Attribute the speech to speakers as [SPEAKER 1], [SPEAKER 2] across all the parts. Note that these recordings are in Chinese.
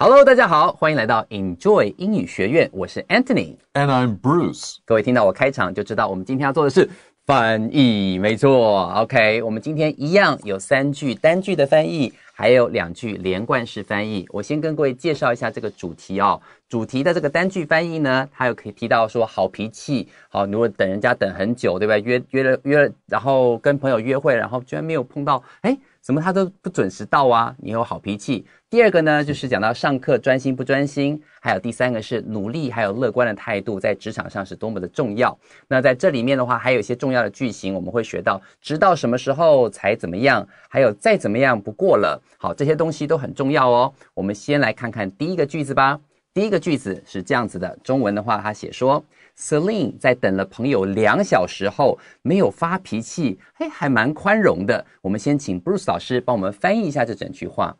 [SPEAKER 1] Hello，大家好，欢迎来到 Enjoy 英语学院，我是 Anthony，and I'm Bruce。各位听到我开场就知道，我们今天要做的是翻译，没错。OK，我们今天一样有三句单句的翻译，还有两句连贯式翻译。我先跟各位介绍一下这个主题哦。主题的这个单句翻译呢，它有可以提到说好脾气，好，你如果等人家等很久，对不对？约约了约，然后跟朋友约会，然后居然没有碰到，哎。什么他都不准时到啊！你有好脾气。第二个呢，就是讲到上课专心不专心，还有第三个是努力还有乐观的态度，在职场上是多么的重要。那在这里面的话，还有一些重要的句型，我们会学到直到什么时候才怎么样，还有再怎么样不过了。好，这些东西都很重要哦。我们先来看看第一个句子吧。第一个句子是这样子的，中文的话他写说。Celine 在等了朋友两小时后，没有发脾气，哎，还蛮宽
[SPEAKER 2] 容的。我们先请 Bruce 老师帮我们翻译一下这整句话。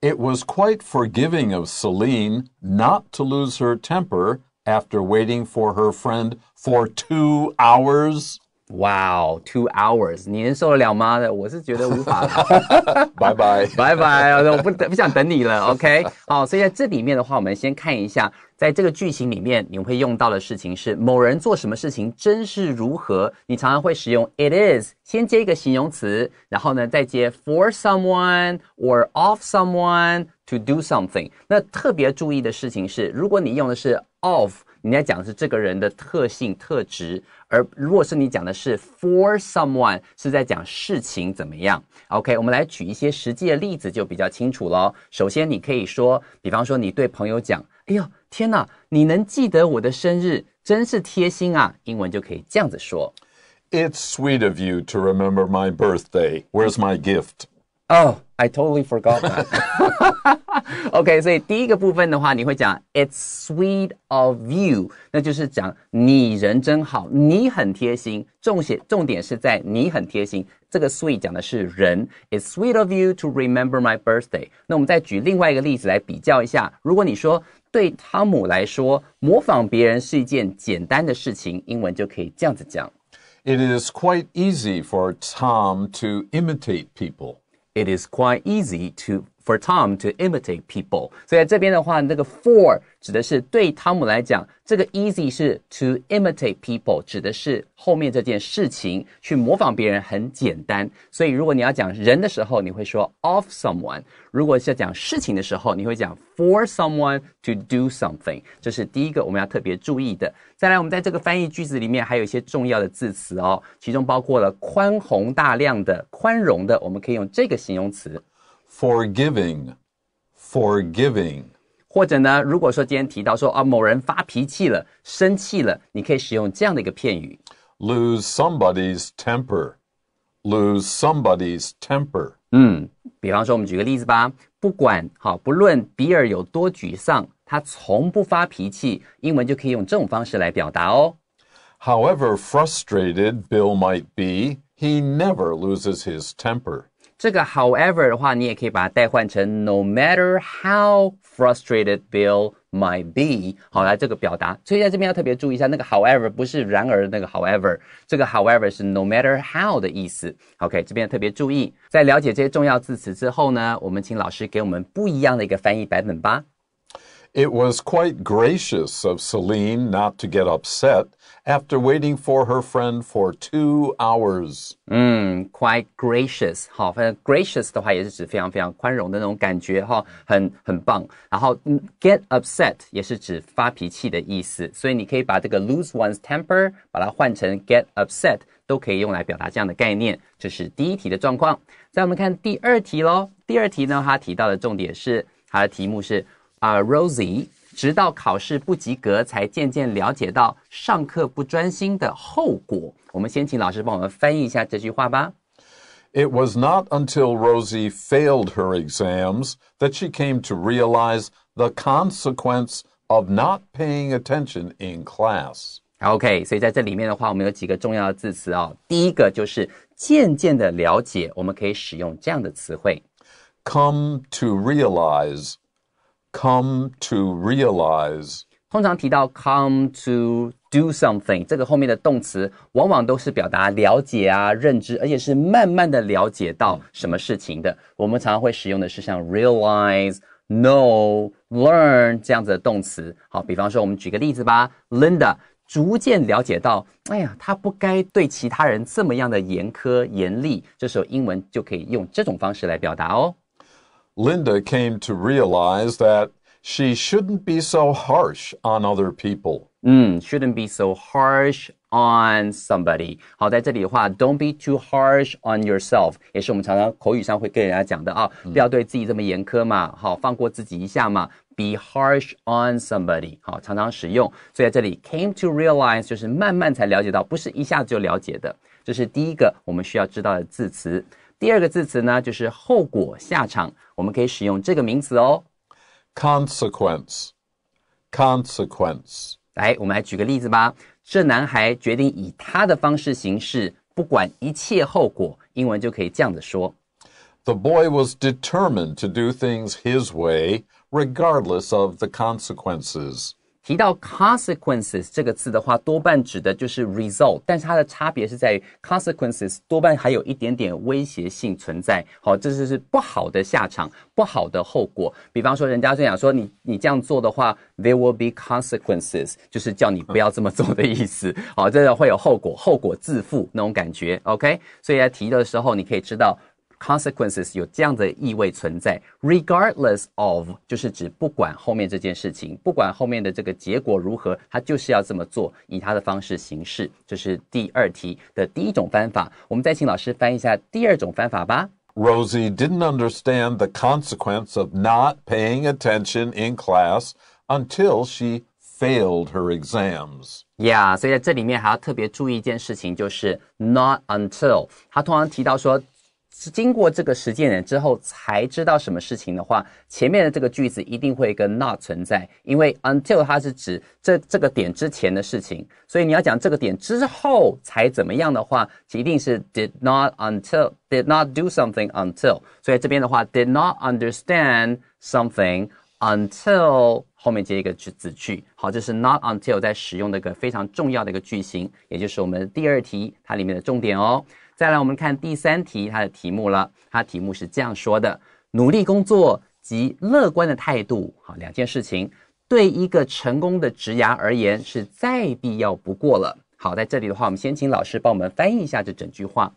[SPEAKER 2] It was quite forgiving of Celine not to lose her temper after waiting for her friend for two hours. Wow, two hours，你能受得了
[SPEAKER 1] 吗？我是觉得无法了。拜拜，拜拜，我不不想等你了。OK，好，所以在这里面的话，我们先看一下，在这个句型里面，你会用到的事情是某人做什么事情真是如何。你常常会使用 it is，先接一个形容词，然后呢再接 for someone or of someone to do something。那特别注意的事情是，如果你用的是 of，你在讲的是这个人的特性特质；而如果是你讲的是 for someone，是在讲事情怎么样。OK，我们来举一些实际的例子就比较清楚喽。首先，你可以说，比方说你对朋友讲，哎呀。天哪！你能记得我的生日，真是贴心啊！英文就可以这样子说
[SPEAKER 2] ：“It's sweet of you to remember my birthday. Where's my gift?” Oh, I totally forgot that.
[SPEAKER 1] OK，所以第一个部分的话，你会讲 “It's sweet of you”，那就是讲你人真好，你很贴心。重写重点是在你很贴心。这个 “sweet” 讲的是人。“It's sweet of you to remember my birthday。”那我们再举另外一个例子来比较一下，如果你说。对汤姆来说，模仿别人是一件简单的事情。英文就可以这样子讲：It is quite easy for Tom to imitate people. It is quite easy to. For Tom to imitate people，所以这边的话，那个 for 指的是对汤姆来讲，这个 easy 是 to imitate people 指的是后面这件事情去模仿别人很简单。所以如果你要讲人的时候，你会说 of someone；如果是讲事情的时候，你会讲 for someone to do something。这是第一个我们要特别注意的。再来，我们在这个翻译句子里面还有一些重要的字词哦，其中包括了宽宏大量的、宽容的，我们可以用这个形容词。forgiving, forgiving。或者呢，如果说今天提到说啊某人发脾气了、生气了，你可以使用这样的一个片语：lose somebody's temper, lose somebody's temper。嗯，比方说我们举个例子吧，不管好不论比尔有多沮丧，他从不发脾气，英文就可以用这种方式来表达哦。However frustrated Bill might be, he never loses his temper. 这个 however 的话，你也可以把它代换成 no matter how frustrated Bill might be。好来这个表达，所以在这边要特别注意一下，那个 however 不是然而，那个 however 这个 however 是 no matter how 的意思。OK，这边特别注意，在了解这些重要字词之后呢，我们请老师给我们不一样的一个翻译版
[SPEAKER 2] 本吧。It was quite gracious of Celine not to get upset after waiting for her friend for two hours. 嗯，quite mm,
[SPEAKER 1] Quite gracious 的话也是指非常非常宽容的那种感觉哈，很很棒。然后 get upset 也是指发脾气的意思，所以你可以把这个 lose one's temper 把它换成 get upset，都可以用来表达这样的概念。这是第一题的状况。再我们看第二题喽。第二题呢，它提到的重点是它的题目是。啊，Rosie 直到考试不及格，才渐渐了解到上课不专心的后果。我们先请老师帮我们翻译一下这句话吧。
[SPEAKER 2] It was not until Rosie failed her exams that she came to realize the consequence of not paying attention in class.
[SPEAKER 1] OK，所以在这里面的话，我们有几个重要的字词哦。第一个就是渐渐的了解，我们可以使用这样的词汇：come to realize Come to realize，通常提到 come to do something，这个后面的动词往往都是表达了解啊、认知，而且是慢慢的了解到什么事情的。我们常常会使用的是像 realize、know、learn 这样子的动词。好，比方说，我们举个例子吧。Linda 逐渐了解到，哎呀，她不该对其他人这么样的严苛严厉。这时候
[SPEAKER 2] 英文就可以用这种方式来表达哦。Linda came to realize that she shouldn't be so harsh on other people. Mm, should not be so
[SPEAKER 1] harsh on somebody. somebody。好，在这里的话，don't be too harsh on yourself，也是我们常常口语上会跟人家讲的啊，不要对自己这么严苛嘛，好，放过自己一下嘛。Be harsh on somebody，好，常常使用。所以在这里，came to realize 就是慢慢才了解到，不是一下子就了解的。这是第一个我们需要知道的字词。第二个字词呢，就是后果、下场，我们可以使用这个名词哦，consequence。consequence。来，我们来举个例子吧。这男孩决定以他的方式行事，不管一切后果。英文就可
[SPEAKER 2] 以这样子说：The boy was determined to do things his way, regardless of the consequences. 提到 consequences 这个字的话，多
[SPEAKER 1] 半指的就是 result，但是它的差别是在于 consequences 多半还有一点点威胁性存在。好，这就是不好的下场，不好的后果。比方说，人家就想说你你这样做的话，there will be consequences，就是叫你不要这么做的意思。好，这个会有后果，后果自负那种感觉。OK，所以在提的时候，你可以知道。consequences 有这样的意味存在，regardless of 就是指不管后面这件事情，不管后面的这个结果如何，他就是要这么做，以他的方式行事。这是第二题的第一种翻法。我们再请老师翻译一下第二
[SPEAKER 2] 种翻法吧。Rosie didn't understand the consequence of not paying attention in class until she failed her exams. Yeah，
[SPEAKER 1] 所以在这里面还要特别注意一件事情，就是 not until。他通常提到说是经过这个时间点之后才知道什么事情的话，前面的这个句子一定会跟 not 存在，因为 until 它是指这这个点之前的事情，所以你要讲这个点之后才怎么样的话，一定是 did not until did not do something until。所以这边的话，did not understand something until 后面接一个句子句。好，这是 not until 在使用的一个非常重要的一个句型，也就是我们第二题它里面的重点哦。再来，我们看第三题，它的题目了。它题目是这样说的：努力工作及乐观的态度，好，两件事情对一个成功的职涯而言是再必要不
[SPEAKER 2] 过了。好，在这里的话，我们先请老师帮我们翻译一下这整句话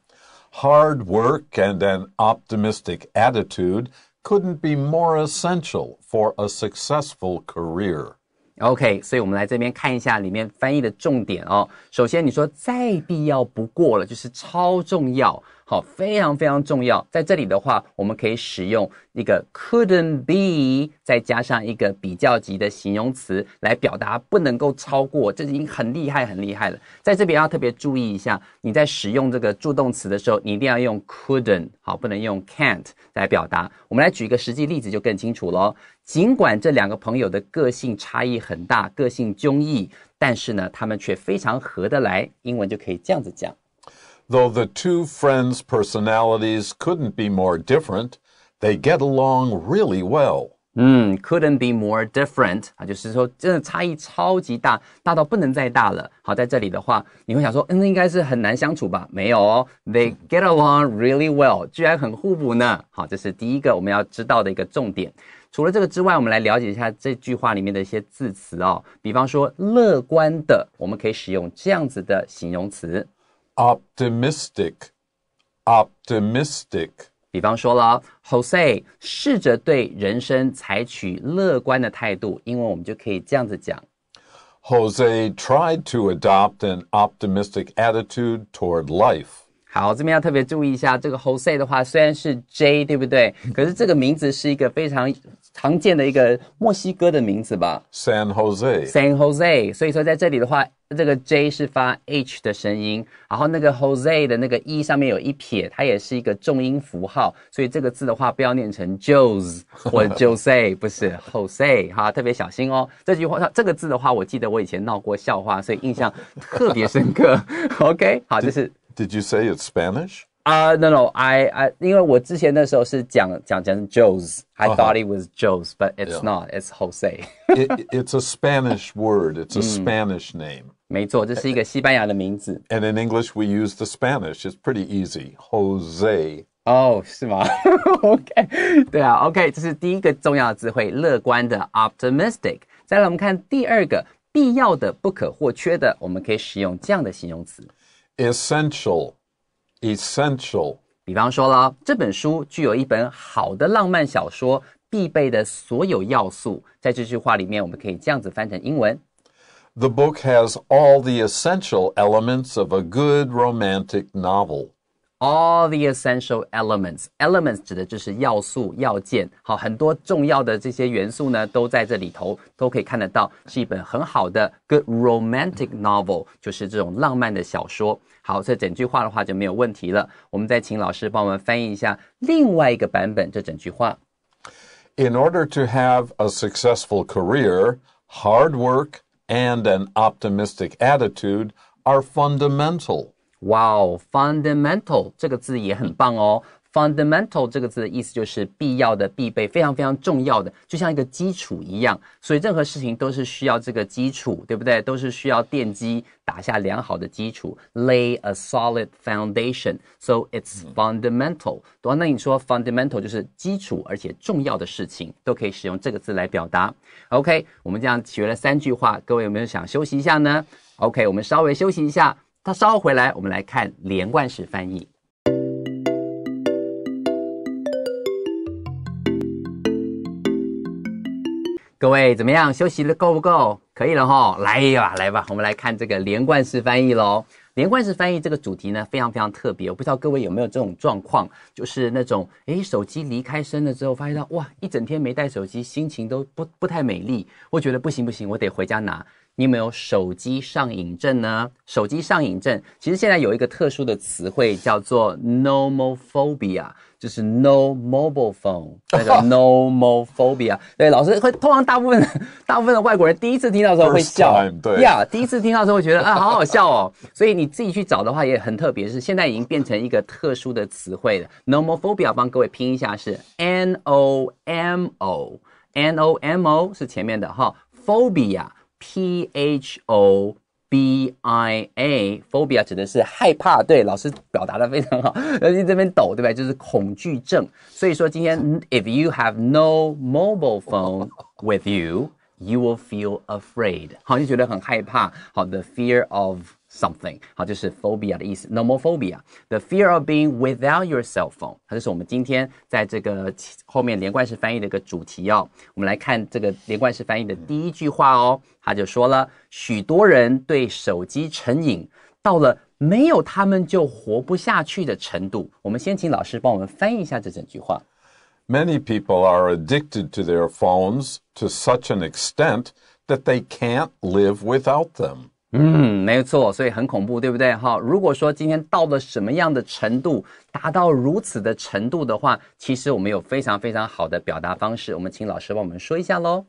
[SPEAKER 2] ：Hard work and an optimistic attitude couldn't be more essential for a successful career. OK，所以，我们来这边看一下里面翻译的重点
[SPEAKER 1] 哦。首先，你说再必要不过了，就是超重要。非常非常重要，在这里的话，我们可以使用一个 couldn't be，再加上一个比较级的形容词来表达不能够超过，这已经很厉害很厉害了。在这边要特别注意一下，你在使用这个助动词的时候，你一定要用 couldn't，好，不能用 can't 来表达。我们来举一个实际例子就更清楚喽。尽管这两个朋友的个性差异很大，个性迥异，但是呢，他们却非常合得来。英文就可以这样子讲。
[SPEAKER 2] Though the two friends' personalities couldn't be more different, they get along really well. 嗯
[SPEAKER 1] couldn't be more different 啊，就是说真的差异超级大，大到不能再大了。好，在这里的话，你会想说，嗯，应该是很难相处吧？没有哦，They get along really well，居然很互补呢。好，这是第一个我们要知道的一个重点。除了这个之外，我们来了解一下这句话里面的一些字词哦。比方说，乐观的，我们可以使用这样子的形容词。optimistic, optimistic. optimistic。比方说了，Jose 试着对人生采取乐观的态度，英文我们就可以这样子讲。
[SPEAKER 2] Jose tried to adopt an optimistic attitude toward life. 好，这边要特别注意一下，这个 Jose
[SPEAKER 1] 的话虽然是 J，对不对？可是这个名字是一个非常常见的一个墨西哥的名字吧，San Jose。San Jose。所以说，在这里的话，这个 J 是发 H 的声音，然后那个 Jose 的那个 E 上面有一撇，它也是一个重音符号。所以这个字的话，不要念成 Jose 或 Jose，不是 Jose，哈，特别小心哦。这句话，这个字的话，我记得我以前闹过笑话，所以印象特别深刻。OK，好，就是 Did you say it's Spanish？Uh, no, no, I, I, 因为我之前那时候是讲讲成 Joe's. I -huh. thought it was Joe's, but it's yeah. not. It's Jose.
[SPEAKER 2] it, it's a Spanish word. It's a mm. Spanish name. in English, we use the Spanish. It's pretty easy. Jose. 哦，是吗？OK，对啊，OK，这是第一个重要的智慧，乐观
[SPEAKER 1] 的 oh, optimistic。再来，我们看第二个必要的、不可或缺的，我们可以使用这样的形容词：essential。Essential. essential。比方说啦，这本书具有一本好的浪漫小说必备的所有要
[SPEAKER 2] 素。在这句话里面，我们可以这样子翻成英文：The book has all the essential elements of a good romantic novel all the essential
[SPEAKER 1] elements. Elements 指的就是要素、要件。好，很多重要的这些元素呢，都在这里头，都可以看得到，是一本很好的 good romantic novel，就是这种浪漫的小说。好，这整句话的话就没有问题了。我们再请老师帮我们翻译一下另外一个
[SPEAKER 2] 版本这整句话。In order to have a successful career, hard work and an optimistic attitude are fundamental. 哇哦，fundamental 这个字也很棒哦。
[SPEAKER 1] fundamental 这个字的意思就是必要的、必备、非常非常重要的，就像一个基础一样。所以任何事情都是需要这个基础，对不对？都是需要奠基、打下良好的基础。lay a solid foundation，so it's fundamental。多，那你说 fundamental 就是基础而且重要的事情，都可以使用这个字来表达。OK，我们这样学了三句话，各位有没有想休息一下呢？OK，我们稍微休息一下。他稍后回来，我们来看连贯式翻译。各位怎么样？休息的够不够？可以了哈，来吧，来吧，我们来看这个连贯式翻译喽。连贯式翻译这个主题呢，非常非常特别。我不知道各位有没有这种状况，就是那种诶，手机离开身了之后，发现到哇，一整天没带手机，心情都不不太美丽。我觉得不行不行，我得回家拿。你有没有手机上瘾症呢？手机上瘾症其实现在有一个特殊的词汇叫做 nomophobia，就是 no mobile phone，它叫 nomophobia。对，老师会通常大部分 大部分的外国人第一次听到的时候会笑，对呀，第一次听到时候会觉得啊，好好笑哦。所以你自己去找的话也很特别，是现在已经变成一个特殊的词汇了。nomophobia，帮各位拼一下是 n o m o n o m o 是前面的哈，phobia。P H O B I A phobia 指的是害怕，对，老师表达的非常好，尤其这边抖，对吧？就是恐惧症。所以说今天，if you have no mobile phone with you，you will feel afraid，好，就觉得很害怕。好，the fear of something，好，这是 phobia 的意思，nomophobia，the fear of being without your cell phone，好，这是我们今天在这个后面连贯式翻译的一个主题哦。我们来看这个连贯式翻译的第一句话哦，他就说了，许多人对手机成瘾，到了没有他们就活不下去的程度。我们先请老师帮
[SPEAKER 2] 我们翻译一下这整句话。Many people are addicted to their phones to such an extent that they can't live without them. 嗯，没有错，
[SPEAKER 1] 所以很恐怖，对不对？哈，如果说今天到了什么样的程度，达到如此的程度的话，其实我们有非常非常好的表达方式。我们请老师帮我们说一下喽。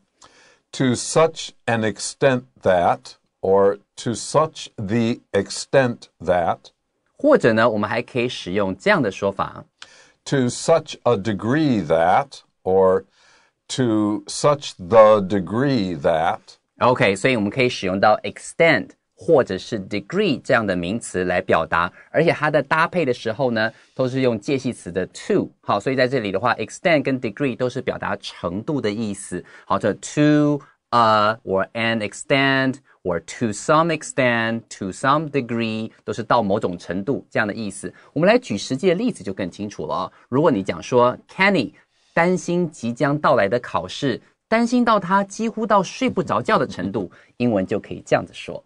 [SPEAKER 2] To such an extent that, or to such the extent that，或者呢，我们还可以使用这样的说法：To such a degree that,
[SPEAKER 1] or to such the degree that。OK，所以我们可以使用到 e x t e n d 或者是 degree 这样的名词来表达，而且它的搭配的时候呢，都是用介系词的 to。好，所以在这里的话 e x t e n d 跟 degree 都是表达程度的意思。好，to 这 a or an extent or to some extent to some degree 都是到某种程度这样的意思。我们来举实际的例子就更清楚了。如果你讲说 k e n n y 担心即将到来的考试。担心到他几乎到睡不着觉的程度，英文就可以这样子说。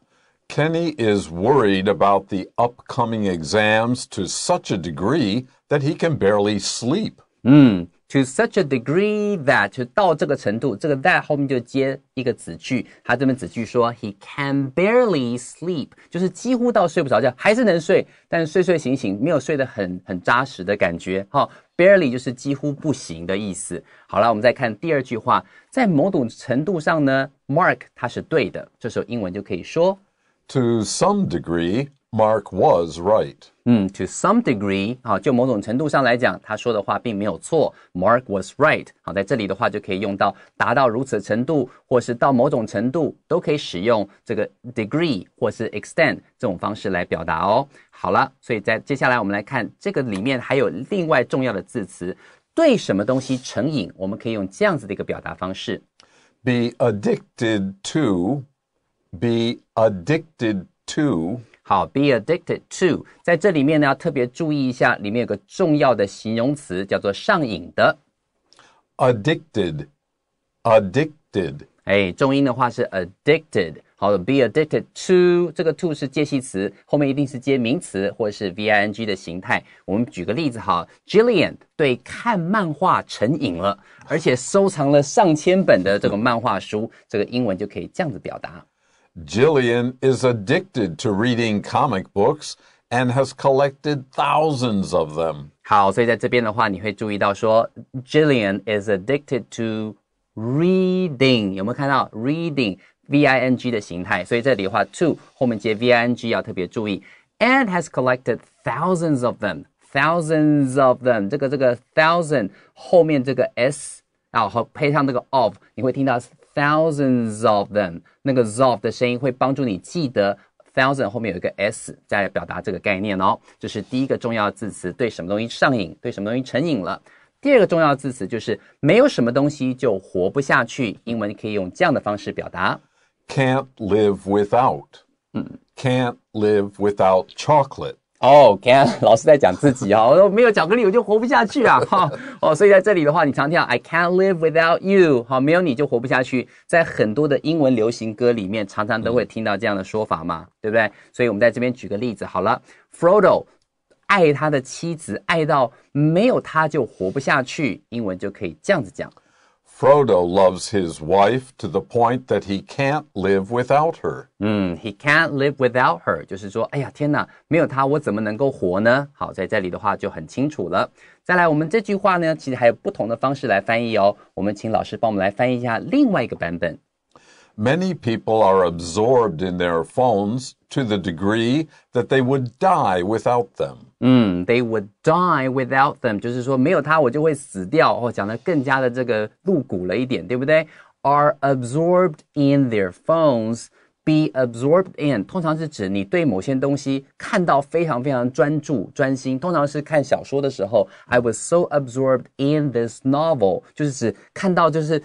[SPEAKER 2] Kenny is worried about the upcoming exams to such a degree that he can barely sleep. 嗯，to hmm, such a degree that 到这个程度，这个 that
[SPEAKER 1] 后面就接一个子句。他这边子句说，he can barely sleep，就是几乎到睡不着觉，还是能睡，但睡睡醒醒，没有睡得很很扎实的感觉。哈、哦，barely 就是几乎不行的意思。好了，我们再看第二句话，在某种程度上呢，Mark 他是对的。这时候英文就可以说，to some degree。Mark was right. 嗯，to some degree，啊，就某种程度上来讲，他说的话并没有错。Mark was right。好，在这里的话就可以用到达到如此程度，或是到某种程度，都可以使用这个 degree 或是 extent 这种方式来表达哦。好了，所以在接下来我们来看这个里面还有另外重要的字词，对什么东西成瘾，我们可以用这样子的一个表达方式：be addicted to，be addicted to。好，be addicted to，在这里面呢要特别注意一下，里面有个重要的形容词叫做上瘾的，addicted，addicted，哎，重音的话是 addicted。好，be addicted to，这个 to 是介系词，后面一定是接名词或是 v i n g 的形态。我们举个例子，哈 j i l l i a n 对看漫画成瘾了，而且收藏了上千本的这个漫画书，这个英
[SPEAKER 2] 文就可以这样子表达。Jillian is addicted to reading comic books and has collected thousands of them. Jillian
[SPEAKER 1] is addicted to reading。有没有看到 reading v i n g 的形态？所以这里的话，to 后面接 v i n g 要特别注意。And has collected thousands of them. Thousands of them。这个这个 thousand 后面这个 Thousands of them，那个 of 的声音会帮助你记得 thousand 后面有一个 s，在表达这个概念哦。这是第一个重要字词，对什么东西上瘾，对什么东西成瘾了。第二个重要字词就是没有什么东西就活不下去。英文可以用这样的方式表达：Can't live without，嗯，Can't live without chocolate。哦，oh,，Ken 老师在讲自己哦，我说没有巧克力我就活不下去啊，哈，哦，所以在这里的话，你常听到 I can't live without you，哦，没有你就活不下去，在很多的英文流行歌里面，常常都会听到这样的说法嘛，对不对？所以我们在这边举个例子，好了 f r o d o 爱他的妻子爱到没有他就活不下去，英文就可以这样子讲。
[SPEAKER 2] Frodo loves his wife to the point that he can't live without her. 嗯，he can't live without her，
[SPEAKER 1] 就是说，哎呀，天哪，没有他，我怎么能够活呢？好，在这里的话就很清楚了。再来，我们这句话呢，其实还有不同的方式来翻译哦。我们请老师帮我们来翻译一下另外一个
[SPEAKER 2] 版本。Many people are absorbed in their phones to the degree that they would die without them. They would die without them.
[SPEAKER 1] Are absorbed in their phones Be absorbed in，通常是指你对某些东西看到非常非常专注专心。通常是看小说的时候，I was so absorbed in this novel，就是指看到就是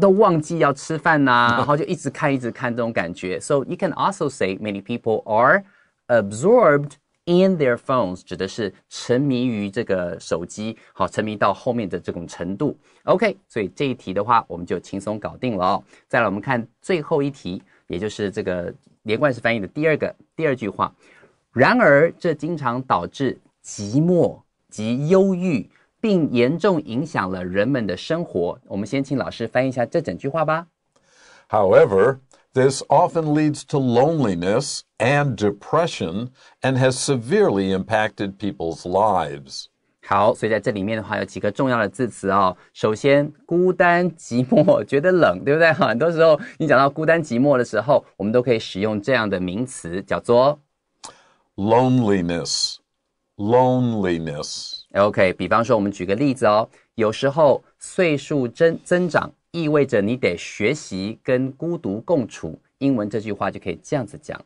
[SPEAKER 1] 都忘记要吃饭呐，然后就一直看一直看这种感觉。So you can also say many people are absorbed in their phones，指的是沉迷于这个手机，好，沉迷到后面的这种程度。OK，所以这一题的话我们就轻松搞定了哦。再来，我们看最后一题。也就是这个连贯式翻译的第二个第二句话。然而，这经常导致寂寞及忧郁，并严重影响了人们的生活。我们先请老师翻译一下这整句话吧。
[SPEAKER 2] However, this often leads to loneliness and depression and has severely impacted people's lives. 好，所以在这
[SPEAKER 1] 里面的话有几个重要的字词哦。首先，孤单寂寞，觉得冷，对不对？很多时候你讲到孤单寂寞的时候，我们都可以使用这样的名词叫做 loneliness。loneliness。OK，比方说，我们举个例子哦。有时候岁数增增长，意味着你得学习跟孤独共处。
[SPEAKER 2] 英文这句话就可以这样子讲。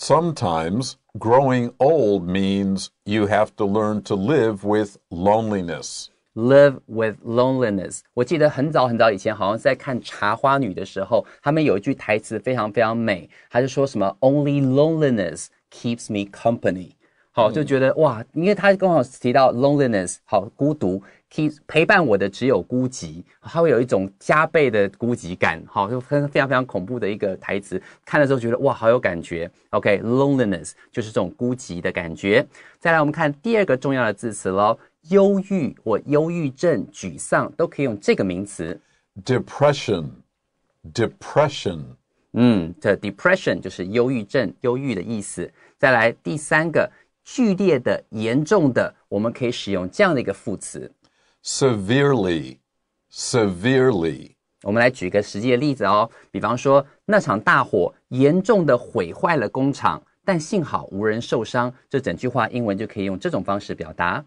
[SPEAKER 2] Sometimes growing old means you have to learn to live with loneliness.
[SPEAKER 1] Live with loneliness。我记得很早很早以前，好像在看《茶花女》的时候，他们有一句台词非常非常美，他就说什么 “Only loneliness keeps me company”。好，就觉得哇，因为他刚好提到 loneliness，好孤独，陪陪伴我的只有孤寂，他会有一种加倍的孤寂感，好，就很非常非常恐怖的一个台词。看了之后觉得哇，好有感觉。OK，loneliness 就是这种孤寂的感觉。再来，我们看第二个重要的字词喽，忧郁或忧郁症、沮丧都可以用这个名词 depression。depression，嗯，这 depression 就是忧郁症、忧郁的意思。再来第三个，剧烈的、严重的，我们可以使用这样的一个副词。severely, severely. 我们来举一个实际的例子哦，比方说那场大火严重的毁坏了工厂，但幸好无人受伤。这整句话英文就可以用这种方式表达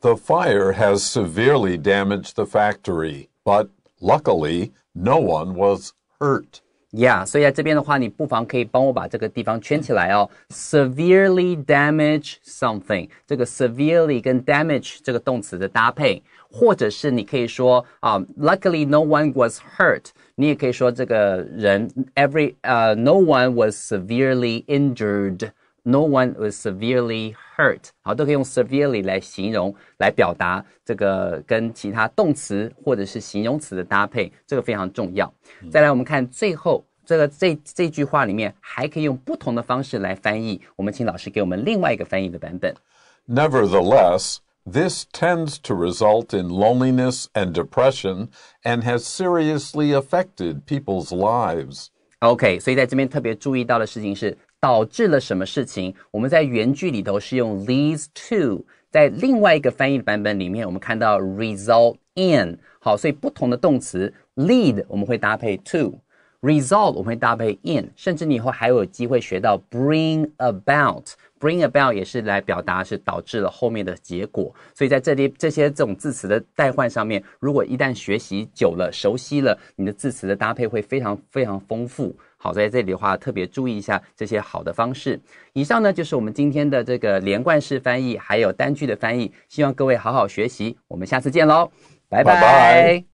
[SPEAKER 1] ：The fire has severely damaged the factory, but luckily no one was hurt. Yeah，所以在这边的话，你不妨可以帮我把这个地方圈起来哦。Severely damage something，这个 severely 跟 damage 这个动词的搭配，或者是你可以说啊、um,，Luckily no one was hurt。你也可以说这个人，every 呃、uh,，no one was severely injured。no one was severely hurt. 好，都可以用 severely 来形容，来表达这个跟其他动词或者是形容词的搭配，这个非常重要。再来，我们看最后这个这这句话里面还可以用不同的方式来翻译。我们
[SPEAKER 2] 请老师给我们另外一个翻译的版本。Nevertheless, this tends to result in loneliness and depression and has seriously affected people's lives. OK，所以在这边特别注意到的事情是导致了什么事情？
[SPEAKER 1] 我们在原句里头是用 leads to，在另外一个翻译版本里面，我们看到 result in。好，所以不同的动词 lead 我们会搭配 to，result 我们会搭配 in，甚至你以后还有机会学到 bring about，bring about 也是来表达是导致了后面的结果。所以在这里这些这种字词的代换上面，如果一旦学习久了、熟悉了，你的字词的搭配会非常非常丰富。好，在这里的话，特别注意一下这些好的方式。以上呢，就是我们今天的这个连贯式翻译，还有单句的翻译。希望各位好好学习，我们下次见喽，拜拜。